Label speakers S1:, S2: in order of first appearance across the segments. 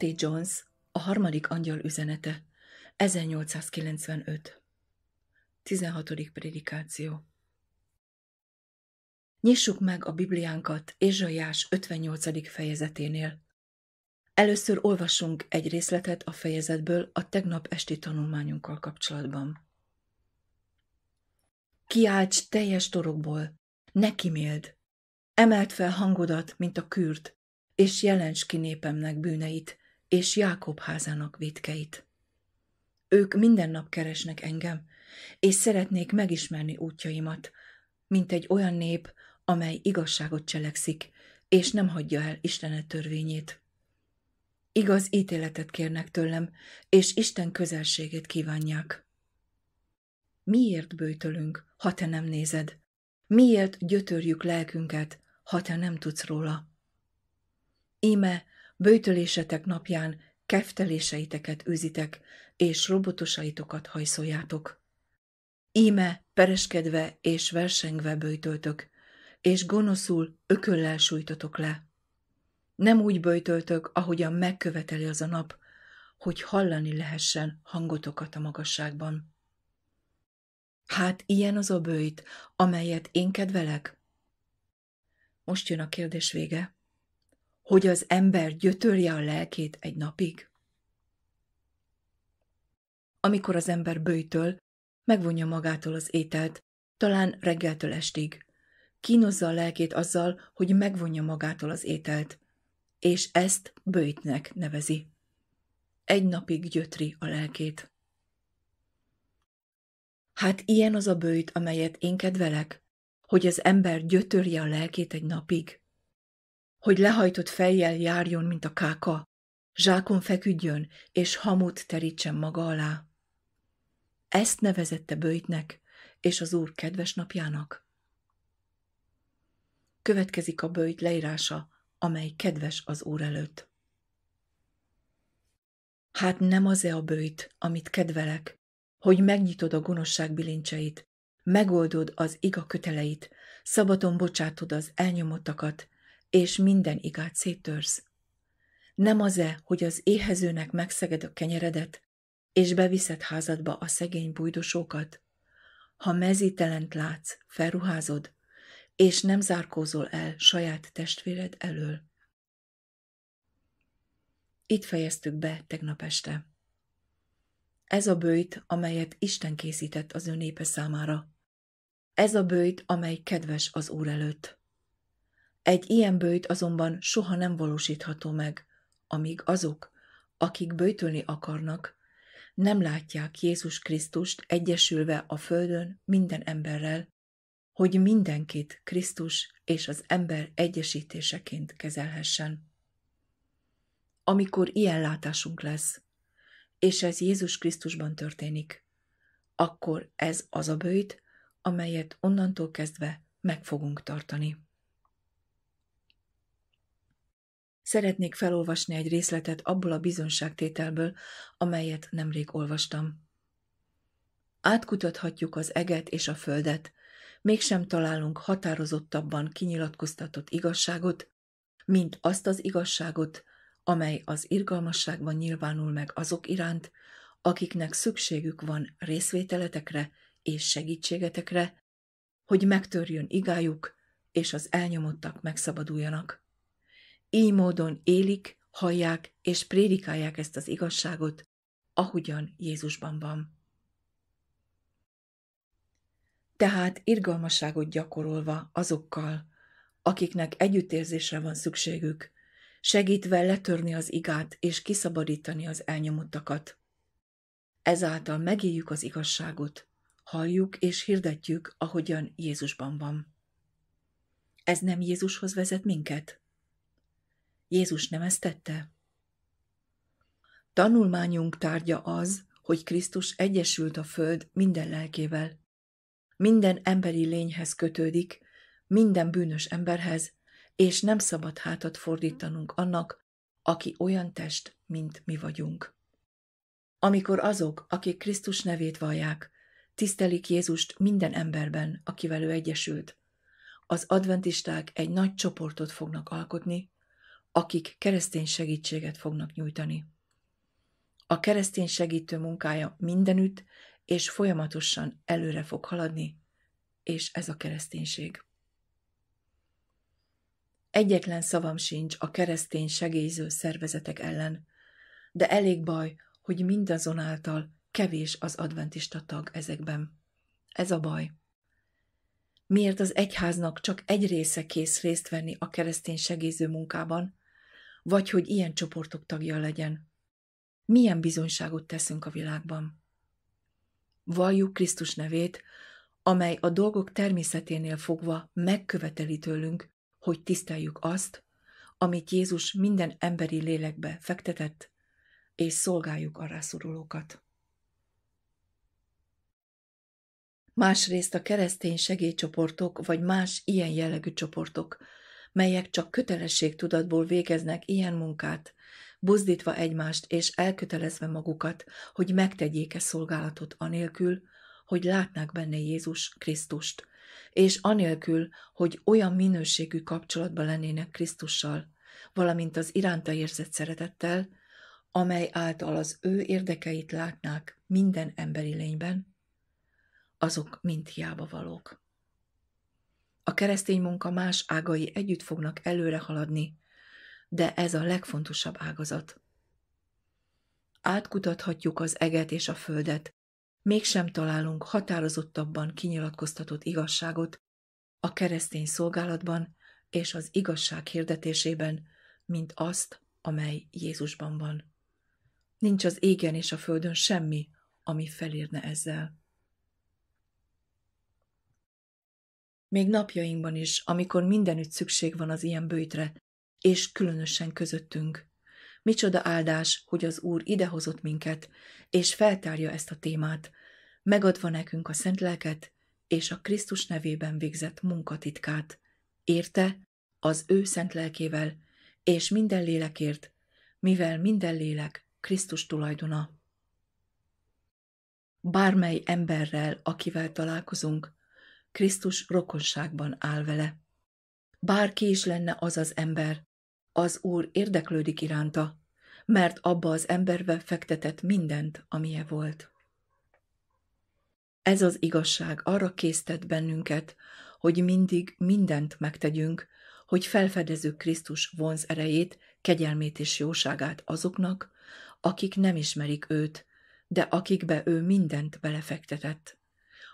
S1: T. Jones, a harmadik angyal üzenete, 1895. 16. prédikáció Nyissuk meg a Bibliánkat Ézsaiás 58. fejezeténél. Először olvassunk egy részletet a fejezetből a tegnap esti tanulmányunkkal kapcsolatban. Kiálts teljes torokból, ne kiméld, emelt fel hangodat, mint a kürt, és jelents ki népemnek bűneit, és Jákob házának vitkeit. Ők minden nap keresnek engem, és szeretnék megismerni útjaimat, mint egy olyan nép, amely igazságot cselekszik, és nem hagyja el Istenet törvényét. Igaz ítéletet kérnek tőlem, és Isten közelségét kívánják. Miért bőjtölünk, ha te nem nézed? Miért gyötörjük lelkünket, ha te nem tudsz róla? Íme bőtölésetek napján kefteléseiteket űzitek, és robotosaitokat hajszoljátok. Íme pereskedve és versengve bőjtöltök és gonoszul ököllel sújtotok le. Nem úgy böjtöltök, ahogyan megköveteli az a nap, hogy hallani lehessen hangotokat a magasságban. Hát ilyen az a bőjt, amelyet én kedvelek? Most jön a kérdés vége hogy az ember gyötörje a lelkét egy napig? Amikor az ember bőjtől, megvonja magától az ételt, talán reggeltől estig. Kínozza a lelkét azzal, hogy megvonja magától az ételt, és ezt bőjtnek nevezi. Egy napig gyötri a lelkét. Hát ilyen az a bőjt, amelyet én kedvelek, hogy az ember gyötörje a lelkét egy napig hogy lehajtott fejjel járjon, mint a káka, zsákon feküdjön, és hamut terítsen maga alá. Ezt nevezette bőjtnek, és az úr kedves napjának. Következik a bőjt leírása, amely kedves az úr előtt. Hát nem az-e a bőjt, amit kedvelek, hogy megnyitod a gonoszság bilincseit, megoldod az iga köteleit, szabaton bocsátod az elnyomottakat, és minden igát széttörsz. Nem az-e, hogy az éhezőnek megszeged a kenyeredet, és beviszed házadba a szegény bújdosókat? Ha mezítelent látsz, felruházod, és nem zárkózol el saját testvéred elől. Itt fejeztük be tegnap este. Ez a bőjt, amelyet Isten készített az ő népe számára. Ez a bőjt, amely kedves az Úr előtt. Egy ilyen bőjt azonban soha nem valósítható meg, amíg azok, akik bőjtölni akarnak, nem látják Jézus Krisztust egyesülve a földön minden emberrel, hogy mindenkit Krisztus és az ember egyesítéseként kezelhessen. Amikor ilyen látásunk lesz, és ez Jézus Krisztusban történik, akkor ez az a bőjt, amelyet onnantól kezdve meg fogunk tartani. Szeretnék felolvasni egy részletet abból a bizonságtételből, amelyet nemrég olvastam. Átkutathatjuk az eget és a földet, mégsem találunk határozottabban kinyilatkoztatott igazságot, mint azt az igazságot, amely az irgalmasságban nyilvánul meg azok iránt, akiknek szükségük van részvételetekre és segítségetekre, hogy megtörjön igájuk, és az elnyomottak megszabaduljanak. Így módon élik, hallják és prédikálják ezt az igazságot, ahogyan Jézusban van. Tehát irgalmasságot gyakorolva azokkal, akiknek együttérzésre van szükségük, segítve letörni az igát és kiszabadítani az elnyomottakat. Ezáltal megéljük az igazságot, halljuk és hirdetjük, ahogyan Jézusban van. Ez nem Jézushoz vezet minket? Jézus nem ezt tette? Tanulmányunk tárgya az, hogy Krisztus egyesült a Föld minden lelkével. Minden emberi lényhez kötődik, minden bűnös emberhez, és nem szabad hátat fordítanunk annak, aki olyan test, mint mi vagyunk. Amikor azok, akik Krisztus nevét vallják, tisztelik Jézust minden emberben, akivel ő egyesült, az adventisták egy nagy csoportot fognak alkotni, akik keresztény segítséget fognak nyújtani. A keresztény segítő munkája mindenütt és folyamatosan előre fog haladni, és ez a kereszténység. Egyetlen szavam sincs a keresztény segélyző szervezetek ellen, de elég baj, hogy mindazonáltal kevés az adventista tag ezekben. Ez a baj. Miért az egyháznak csak egy része kész részt venni a keresztény segélyző munkában, vagy hogy ilyen csoportok tagja legyen. Milyen bizonyságot teszünk a világban? Valjuk Krisztus nevét, amely a dolgok természeténél fogva megköveteli tőlünk, hogy tiszteljük azt, amit Jézus minden emberi lélekbe fektetett, és szolgáljuk a rászorulókat. Másrészt a keresztény segélycsoportok vagy más ilyen jellegű csoportok melyek csak kötelességtudatból végeznek ilyen munkát, buzdítva egymást és elkötelezve magukat, hogy megtegyék-e szolgálatot anélkül, hogy látnák benne Jézus Krisztust, és anélkül, hogy olyan minőségű kapcsolatban lennének Krisztussal, valamint az iránta érzett szeretettel, amely által az ő érdekeit látnák minden emberi lényben, azok mind hiába valók. A keresztény munka más ágai együtt fognak előre haladni, de ez a legfontosabb ágazat. Átkutathatjuk az eget és a földet, mégsem találunk határozottabban kinyilatkoztatott igazságot a keresztény szolgálatban és az igazság hirdetésében, mint azt, amely Jézusban van. Nincs az égen és a földön semmi, ami felírne ezzel. Még napjainkban is, amikor mindenütt szükség van az ilyen bőjtre, és különösen közöttünk. Micsoda áldás, hogy az Úr idehozott minket, és feltárja ezt a témát, megadva nekünk a szent lelket és a Krisztus nevében végzett munkatitkát. Érte az ő szent lelkével, és minden lélekért, mivel minden lélek Krisztus tulajdona. Bármely emberrel, akivel találkozunk, Krisztus rokonságban áll vele. Bárki is lenne az az ember, az Úr érdeklődik iránta, mert abba az emberbe fektetett mindent, amilyen volt. Ez az igazság arra késztet bennünket, hogy mindig mindent megtegyünk, hogy felfedezzük Krisztus vonz erejét, kegyelmét és jóságát azoknak, akik nem ismerik őt, de akikbe ő mindent belefektetett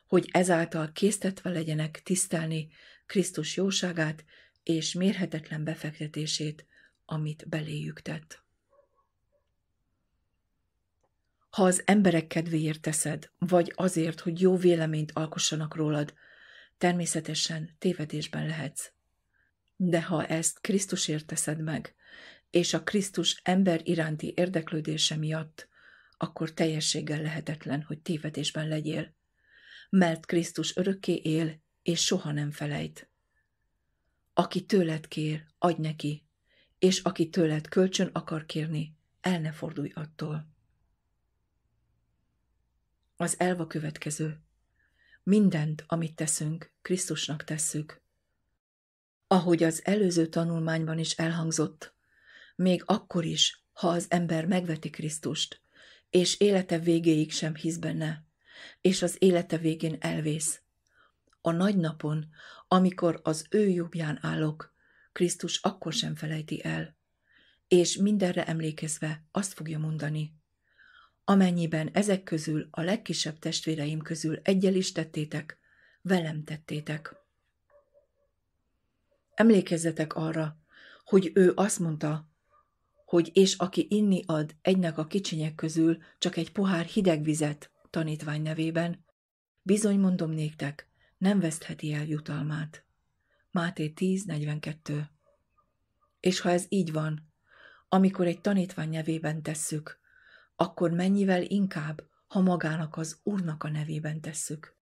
S1: hogy ezáltal késztetve legyenek tisztelni Krisztus jóságát és mérhetetlen befektetését, amit beléjük tett. Ha az emberek kedvéért teszed, vagy azért, hogy jó véleményt alkossanak rólad, természetesen tévedésben lehetsz. De ha ezt Krisztusért teszed meg, és a Krisztus ember iránti érdeklődése miatt, akkor teljességgel lehetetlen, hogy tévedésben legyél mert Krisztus örökké él, és soha nem felejt. Aki tőled kér, adj neki, és aki tőled kölcsön akar kérni, el ne fordulj attól. Az elva következő. Mindent, amit teszünk, Krisztusnak tesszük. Ahogy az előző tanulmányban is elhangzott, még akkor is, ha az ember megveti Krisztust, és élete végéig sem hisz benne, és az élete végén elvész. A nagy napon, amikor az ő jobbján állok, Krisztus akkor sem felejti el, és mindenre emlékezve azt fogja mondani. Amennyiben ezek közül a legkisebb testvéreim közül egyel is tettétek, velem tettétek. Emlékezzetek arra, hogy ő azt mondta, hogy és aki inni ad egynek a kicsinyek közül csak egy pohár hideg vizet, tanítvány nevében, bizony mondom néktek, nem vesztheti el jutalmát. Máté 10.42 És ha ez így van, amikor egy tanítvány nevében tesszük, akkor mennyivel inkább, ha magának az Úrnak a nevében tesszük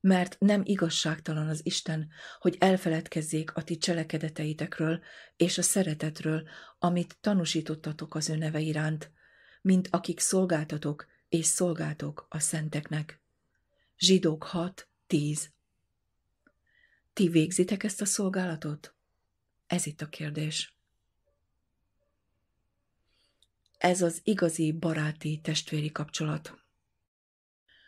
S1: mert nem igazságtalan az Isten, hogy elfeledkezzék a ti cselekedeteitekről és a szeretetről, amit tanúsítottatok az ő neve iránt, mint akik szolgáltatok és szolgáltok a szenteknek. Zsidók 6, 10. Ti végzitek ezt a szolgálatot? Ez itt a kérdés. Ez az igazi baráti testvéri kapcsolat.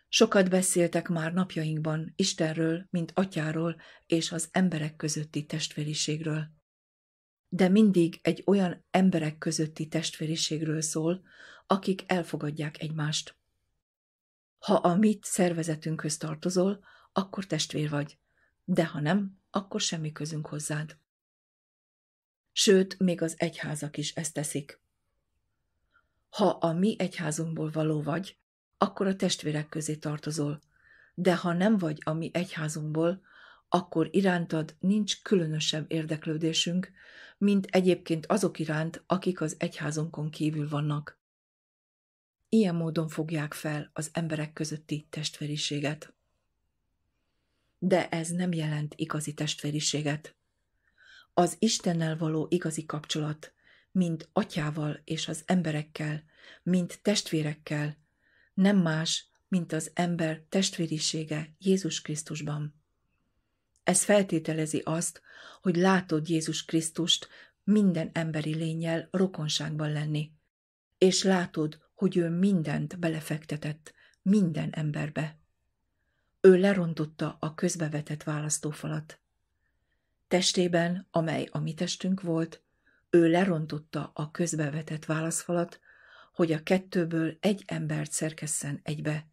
S1: Sokat beszéltek már napjainkban Istenről, mint atyáról és az emberek közötti testvériségről. De mindig egy olyan emberek közötti testvériségről szól, akik elfogadják egymást. Ha a mit szervezetünkhöz tartozol, akkor testvér vagy, de ha nem, akkor semmi közünk hozzád. Sőt, még az egyházak is ezt teszik. Ha a mi egyházunkból való vagy, akkor a testvérek közé tartozol, de ha nem vagy a mi egyházunkból, akkor irántad nincs különösebb érdeklődésünk, mint egyébként azok iránt, akik az egyházunkon kívül vannak. Ilyen módon fogják fel az emberek közötti testvériséget. De ez nem jelent igazi testvériséget. Az Istennel való igazi kapcsolat, mint atyával és az emberekkel, mint testvérekkel, nem más, mint az ember testvérisége Jézus Krisztusban. Ez feltételezi azt, hogy látod Jézus Krisztust minden emberi lényel rokonságban lenni, és látod, hogy ő mindent belefektetett minden emberbe. Ő lerontotta a közbevetett választófalat. Testében, amely a mi testünk volt, ő lerontotta a közbevetett válaszfalat, hogy a kettőből egy embert szerkesszen egybe,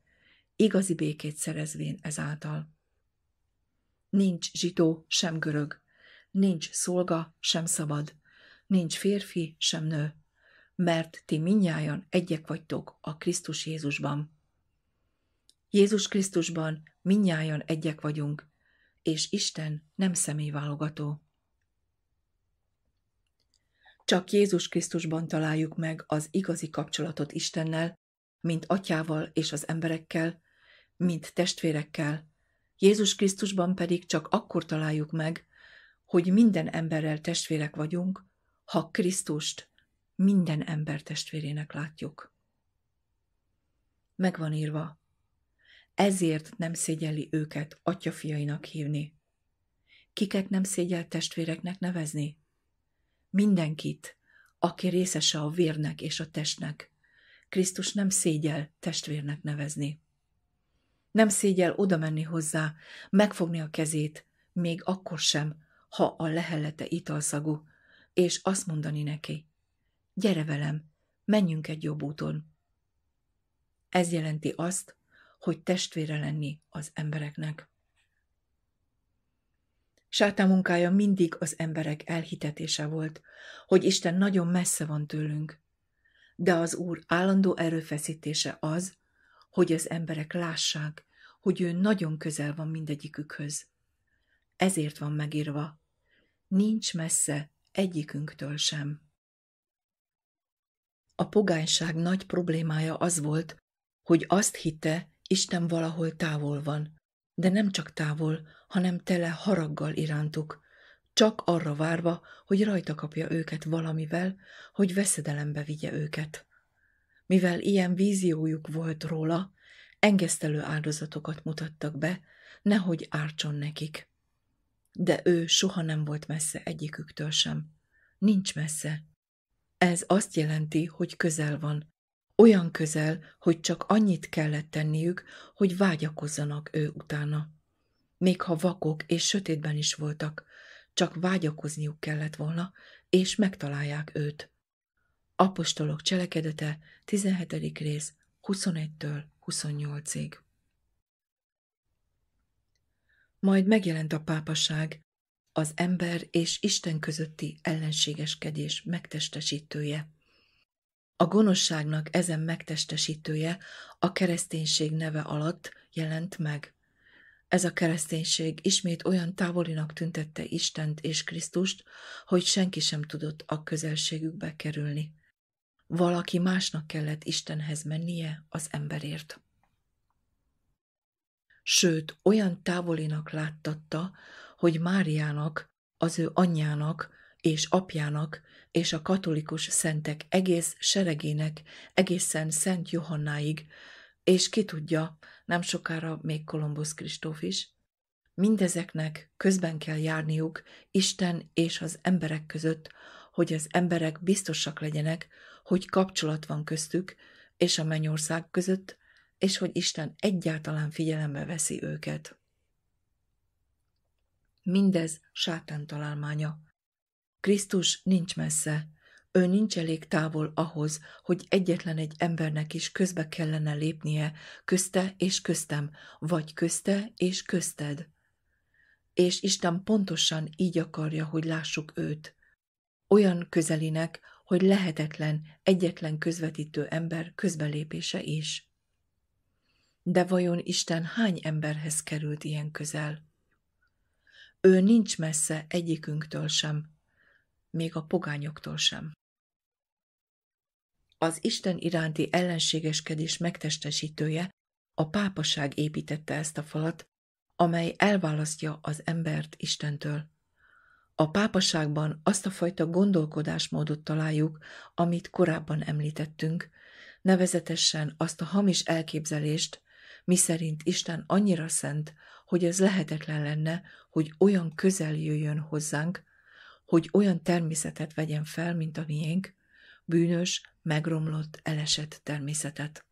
S1: igazi békét szerezvén ezáltal. Nincs zsidó, sem görög, nincs szolga, sem szabad, nincs férfi, sem nő, mert ti minnyájan egyek vagytok a Krisztus Jézusban. Jézus Krisztusban minnyájan egyek vagyunk, és Isten nem személyválogató. Csak Jézus Krisztusban találjuk meg az igazi kapcsolatot Istennel, mint atyával és az emberekkel, mint testvérekkel. Jézus Krisztusban pedig csak akkor találjuk meg, hogy minden emberrel testvérek vagyunk, ha Krisztust minden ember testvérének látjuk. Megvan írva, ezért nem szégyeli őket atyafiainak hívni. Kiket nem szégyel testvéreknek nevezni? Mindenkit, aki részese a vérnek és a testnek. Krisztus nem szégyel testvérnek nevezni. Nem szégyel oda menni hozzá, megfogni a kezét, még akkor sem, ha a lehellete italszagú, és azt mondani neki, Gyere velem, menjünk egy jobb úton. Ez jelenti azt, hogy testvére lenni az embereknek. Sátán munkája mindig az emberek elhitetése volt, hogy Isten nagyon messze van tőlünk. De az Úr állandó erőfeszítése az, hogy az emberek lássák, hogy ő nagyon közel van mindegyikükhöz. Ezért van megírva, nincs messze egyikünktől sem. A pogányság nagy problémája az volt, hogy azt hitte, Isten valahol távol van, de nem csak távol, hanem tele haraggal irántuk, csak arra várva, hogy rajta kapja őket valamivel, hogy veszedelembe vigye őket. Mivel ilyen víziójuk volt róla, engesztelő áldozatokat mutattak be, nehogy ártson nekik. De ő soha nem volt messze egyiküktől sem. Nincs messze, ez azt jelenti, hogy közel van. Olyan közel, hogy csak annyit kellett tenniük, hogy vágyakozzanak ő utána. Még ha vakok és sötétben is voltak, csak vágyakozniuk kellett volna, és megtalálják őt. Apostolok cselekedete, 17. rész, 21-től 28-ig. Majd megjelent a pápaság, az ember és Isten közötti ellenségeskedés megtestesítője. A gonoszságnak ezen megtestesítője a kereszténység neve alatt jelent meg. Ez a kereszténység ismét olyan távolinak tüntette Istent és Krisztust, hogy senki sem tudott a közelségükbe kerülni. Valaki másnak kellett Istenhez mennie az emberért. Sőt, olyan távolinak láttatta, hogy Máriának, az ő anyjának és apjának és a katolikus szentek egész seregének, egészen Szent Johannáig, és ki tudja, nem sokára még Kolumbusz Kristóf is, mindezeknek közben kell járniuk Isten és az emberek között, hogy az emberek biztosak legyenek, hogy kapcsolat van köztük és a mennyország között, és hogy Isten egyáltalán figyelembe veszi őket. Mindez sátán találmánya. Krisztus nincs messze. Ő nincs elég távol ahhoz, hogy egyetlen egy embernek is közbe kellene lépnie, közte és köztem, vagy közte és közted. És Isten pontosan így akarja, hogy lássuk őt. Olyan közelinek, hogy lehetetlen egyetlen közvetítő ember közbelépése is. De vajon Isten hány emberhez került ilyen közel? Ő nincs messze egyikünktől sem, még a pogányoktól sem. Az Isten iránti ellenségeskedés megtestesítője, a pápaság építette ezt a falat, amely elválasztja az embert Istentől. A pápaságban azt a fajta gondolkodásmódot találjuk, amit korábban említettünk, nevezetesen azt a hamis elképzelést, miszerint Isten annyira szent, hogy ez lehetetlen lenne, hogy olyan közel jöjjön hozzánk, hogy olyan természetet vegyen fel, mint a miénk, bűnös, megromlott, elesett természetet.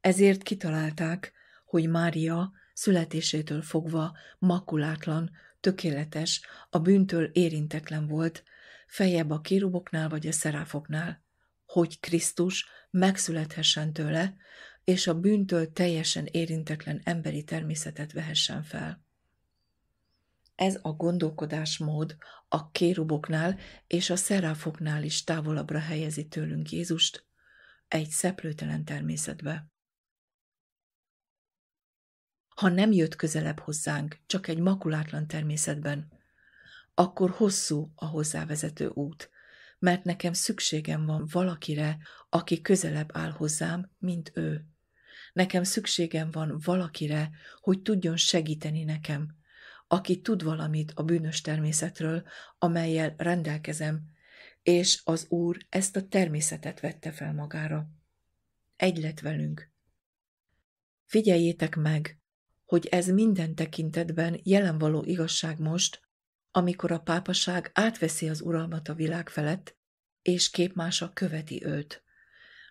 S1: Ezért kitalálták, hogy Mária születésétől fogva makulátlan, tökéletes, a bűntől érintetlen volt, fejebb a kiruboknál vagy a szeráfoknál, hogy Krisztus megszülethessen tőle, és a bűntől teljesen érintetlen emberi természetet vehessen fel. Ez a gondolkodásmód a kéruboknál és a szeráfoknál is távolabbra helyezi tőlünk Jézust egy szeplőtelen természetbe. Ha nem jött közelebb hozzánk, csak egy makulátlan természetben, akkor hosszú a hozzávezető út, mert nekem szükségem van valakire, aki közelebb áll hozzám, mint ő. Nekem szükségem van valakire, hogy tudjon segíteni nekem, aki tud valamit a bűnös természetről, amelyel rendelkezem, és az Úr ezt a természetet vette fel magára. Egy lett velünk. Figyeljétek meg, hogy ez minden tekintetben jelen való igazság most, amikor a pápaság átveszi az uralmat a világ felett, és képmása követi őt.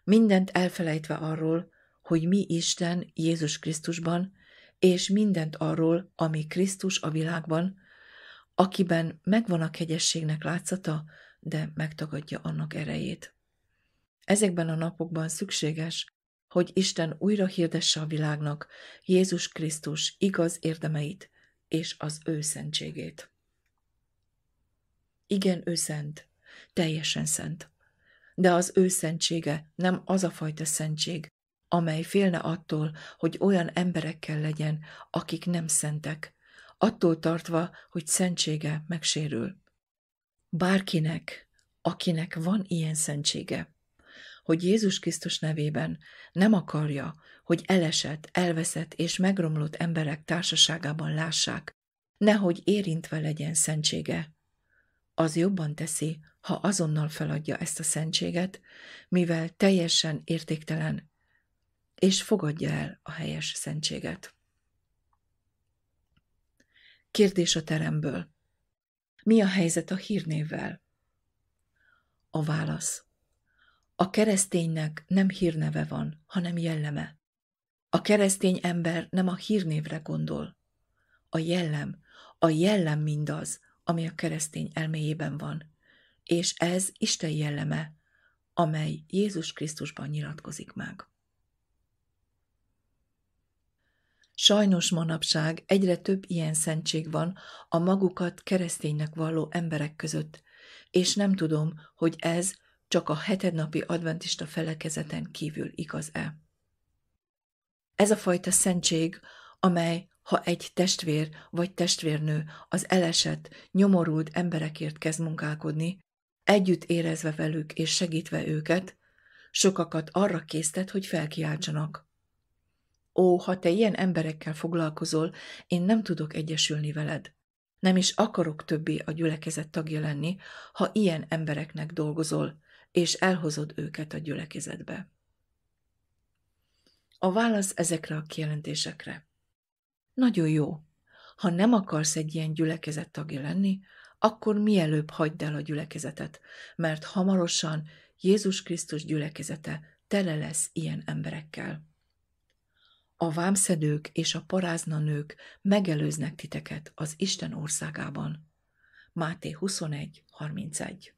S1: Mindent elfelejtve arról, hogy mi Isten Jézus Krisztusban, és mindent arról, ami Krisztus a világban, akiben megvan a kegyességnek látszata, de megtagadja annak erejét. Ezekben a napokban szükséges, hogy Isten újra hirdesse a világnak Jézus Krisztus igaz érdemeit és az ő szentségét. Igen, ő szent, teljesen szent. De az ő szentsége nem az a fajta szentség, amely félne attól, hogy olyan emberekkel legyen, akik nem szentek, attól tartva, hogy szentsége megsérül. Bárkinek, akinek van ilyen szentsége, hogy Jézus Krisztus nevében nem akarja, hogy elesett, elveszett és megromlott emberek társaságában lássák, nehogy érintve legyen szentsége, az jobban teszi, ha azonnal feladja ezt a szentséget, mivel teljesen értéktelen, és fogadja el a helyes szentséget. Kérdés a teremből. Mi a helyzet a hírnévvel? A válasz. A kereszténynek nem hírneve van, hanem jelleme. A keresztény ember nem a hírnévre gondol. A jellem, a jellem mindaz, ami a keresztény elméjében van, és ez Isten jelleme, amely Jézus Krisztusban nyilatkozik meg. Sajnos manapság egyre több ilyen szentség van a magukat kereszténynek valló emberek között, és nem tudom, hogy ez csak a hetednapi adventista felekezeten kívül igaz-e. Ez a fajta szentség, amely ha egy testvér vagy testvérnő az elesett, nyomorult emberekért kezd munkálkodni, együtt érezve velük és segítve őket, sokakat arra késztet, hogy felkiáltsanak. Ó, ha te ilyen emberekkel foglalkozol, én nem tudok egyesülni veled. Nem is akarok többé a gyülekezet tagja lenni, ha ilyen embereknek dolgozol, és elhozod őket a gyülekezetbe. A válasz ezekre a kijelentésekre. Nagyon jó. Ha nem akarsz egy ilyen gyülekezet tagja lenni, akkor mielőbb hagyd el a gyülekezetet, mert hamarosan Jézus Krisztus gyülekezete tele lesz ilyen emberekkel. A vámszedők és a nők megelőznek titeket az Isten országában. Máté 21.31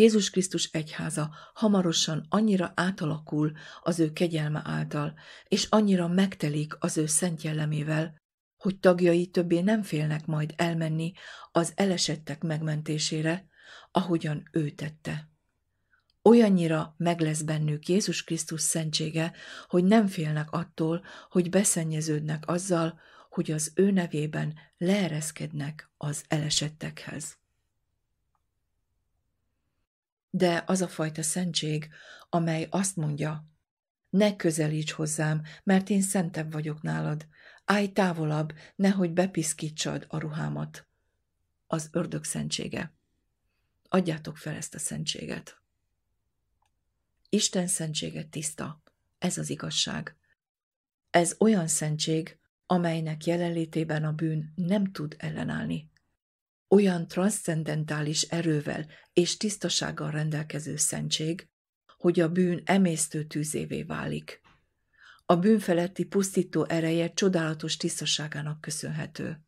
S1: Jézus Krisztus egyháza hamarosan annyira átalakul az ő kegyelme által, és annyira megtelik az ő szent jellemével, hogy tagjai többé nem félnek majd elmenni az elesettek megmentésére, ahogyan ő tette. Olyannyira meg lesz bennük Jézus Krisztus szentsége, hogy nem félnek attól, hogy beszennyeződnek azzal, hogy az ő nevében leereszkednek az elesettekhez de az a fajta szentség, amely azt mondja, ne közelíts hozzám, mert én szentebb vagyok nálad. Állj távolabb, nehogy bepiszkítsad a ruhámat. Az ördög szentsége. Adjátok fel ezt a szentséget. Isten szentsége tiszta. Ez az igazság. Ez olyan szentség, amelynek jelenlétében a bűn nem tud ellenállni olyan transzcendentális erővel és tisztasággal rendelkező szentség, hogy a bűn emésztő tűzévé válik. A bűnfeletti pusztító ereje csodálatos tisztaságának köszönhető.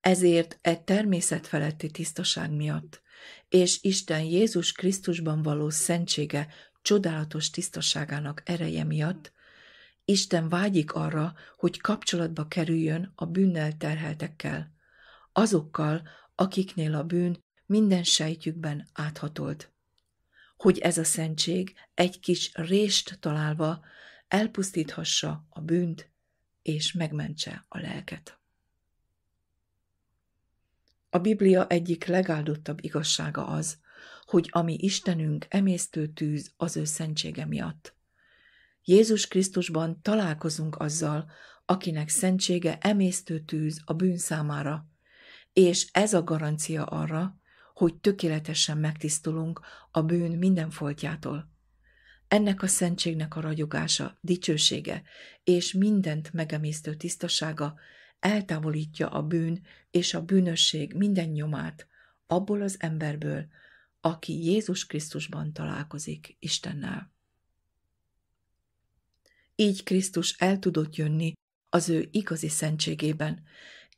S1: Ezért e természetfeletti tisztaság miatt, és Isten Jézus Krisztusban való szentsége csodálatos tisztaságának ereje miatt, Isten vágyik arra, hogy kapcsolatba kerüljön a bűnnel terheltekkel, azokkal, akiknél a bűn minden sejtjükben áthatolt. Hogy ez a szentség egy kis rést találva elpusztíthassa a bűnt és megmentse a lelket. A Biblia egyik legáldottabb igazsága az, hogy ami Istenünk emésztő tűz az ő szentsége miatt. Jézus Krisztusban találkozunk azzal, akinek szentsége emésztő tűz a bűn számára, és ez a garancia arra, hogy tökéletesen megtisztulunk a bűn minden foltjától. Ennek a szentségnek a ragyogása, dicsősége és mindent megemésztő tisztasága eltávolítja a bűn és a bűnösség minden nyomát abból az emberből, aki Jézus Krisztusban találkozik Istennel. Így Krisztus el tudott jönni az ő igazi szentségében,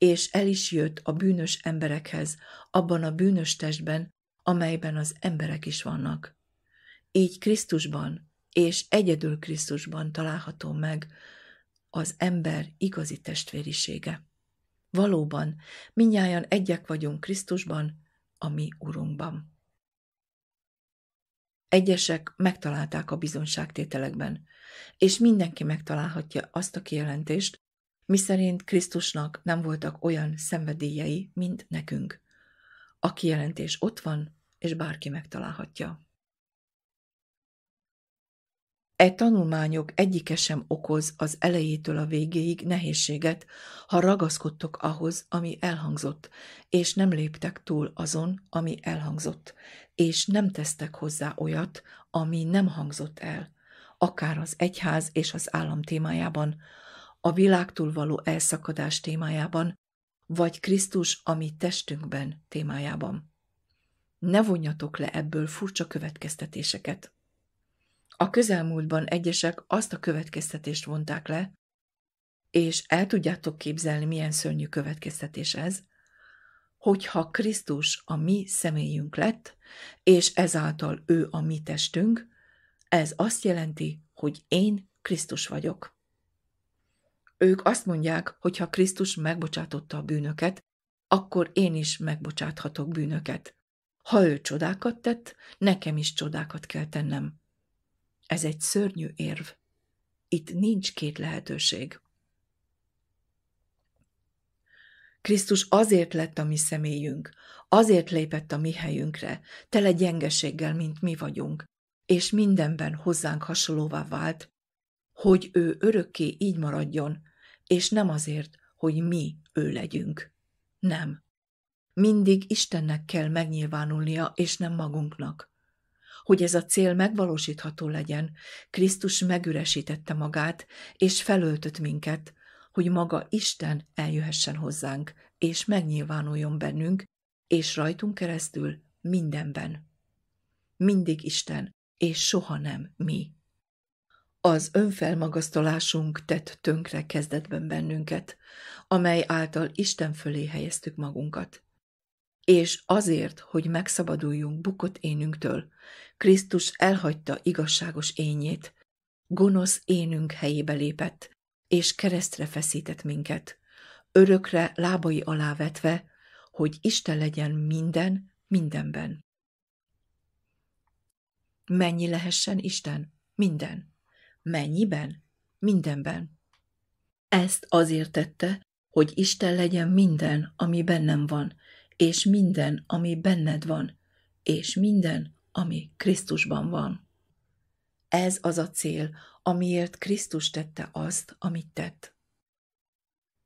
S1: és el is jött a bűnös emberekhez, abban a bűnös testben, amelyben az emberek is vannak. Így Krisztusban és egyedül Krisztusban található meg az ember igazi testvérisége. Valóban, minnyáján egyek vagyunk Krisztusban, a mi Urunkban. Egyesek megtalálták a bizonságtételekben, és mindenki megtalálhatja azt a kijelentést, miszerint Krisztusnak nem voltak olyan szenvedélyei, mint nekünk. A kijelentés ott van, és bárki megtalálhatja. E tanulmányok egyike sem okoz az elejétől a végéig nehézséget, ha ragaszkodtok ahhoz, ami elhangzott, és nem léptek túl azon, ami elhangzott, és nem tesztek hozzá olyat, ami nem hangzott el, akár az egyház és az állam témájában, a világtól való elszakadás témájában, vagy Krisztus a mi testünkben témájában. Ne vonjatok le ebből furcsa következtetéseket. A közelmúltban egyesek azt a következtetést vonták le, és el tudjátok képzelni, milyen szörnyű következtetés ez, hogyha Krisztus a mi személyünk lett, és ezáltal ő a mi testünk, ez azt jelenti, hogy én Krisztus vagyok. Ők azt mondják, hogy ha Krisztus megbocsátotta a bűnöket, akkor én is megbocsáthatok bűnöket. Ha ő csodákat tett, nekem is csodákat kell tennem. Ez egy szörnyű érv. Itt nincs két lehetőség. Krisztus azért lett a mi személyünk, azért lépett a mi helyünkre, tele gyengeséggel, mint mi vagyunk, és mindenben hozzánk hasonlóvá vált, hogy ő örökké így maradjon, és nem azért, hogy mi ő legyünk. Nem. Mindig Istennek kell megnyilvánulnia, és nem magunknak. Hogy ez a cél megvalósítható legyen, Krisztus megüresítette magát, és felöltött minket, hogy maga Isten eljöhessen hozzánk, és megnyilvánuljon bennünk, és rajtunk keresztül mindenben. Mindig Isten, és soha nem mi. Az önfelmagasztalásunk tett tönkre kezdetben bennünket, amely által Isten fölé helyeztük magunkat. És azért, hogy megszabaduljunk bukott énünktől, Krisztus elhagyta igazságos ényét, gonosz énünk helyébe lépett, és keresztre feszített minket, örökre lábai alá vetve, hogy Isten legyen minden, mindenben. Mennyi lehessen Isten? Minden. Mennyiben? Mindenben. Ezt azért tette, hogy Isten legyen minden, ami bennem van, és minden, ami benned van, és minden, ami Krisztusban van. Ez az a cél, amiért Krisztus tette azt, amit tett.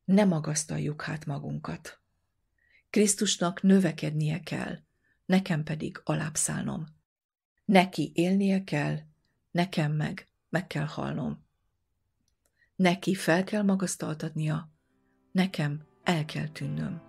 S1: Ne magasztaljuk hát magunkat. Krisztusnak növekednie kell, nekem pedig alábszálnom. Neki élnie kell, nekem meg meg kell halnom. Neki fel kell magasztaltatnia, nekem el kell tűnnöm.